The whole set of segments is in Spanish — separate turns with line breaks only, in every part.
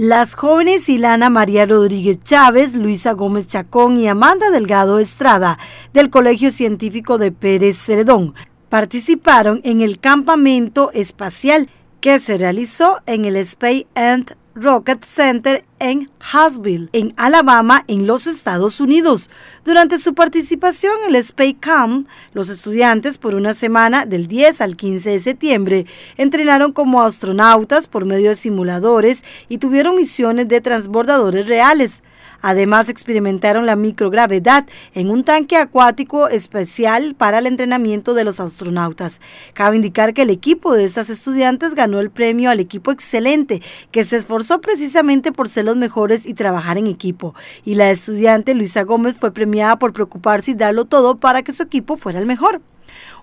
Las jóvenes Ilana María Rodríguez Chávez, Luisa Gómez Chacón y Amanda Delgado Estrada del Colegio Científico de Pérez Ceredón participaron en el campamento espacial que se realizó en el Space and Rocket Center en Huntsville, en Alabama, en los Estados Unidos. Durante su participación en el Space Camp, los estudiantes por una semana del 10 al 15 de septiembre entrenaron como astronautas por medio de simuladores y tuvieron misiones de transbordadores reales. Además, experimentaron la microgravedad en un tanque acuático especial para el entrenamiento de los astronautas. Cabe indicar que el equipo de estas estudiantes ganó el premio al equipo excelente, que se esforzó precisamente por ser los mejores y trabajar en equipo. Y la estudiante Luisa Gómez fue premiada por preocuparse y darlo todo para que su equipo fuera el mejor.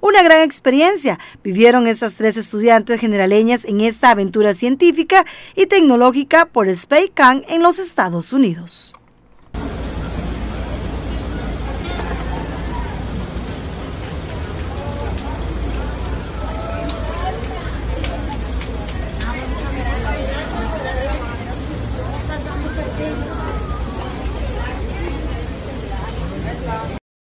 Una gran experiencia vivieron estas tres estudiantes generaleñas en esta aventura científica y tecnológica por Camp en los Estados Unidos.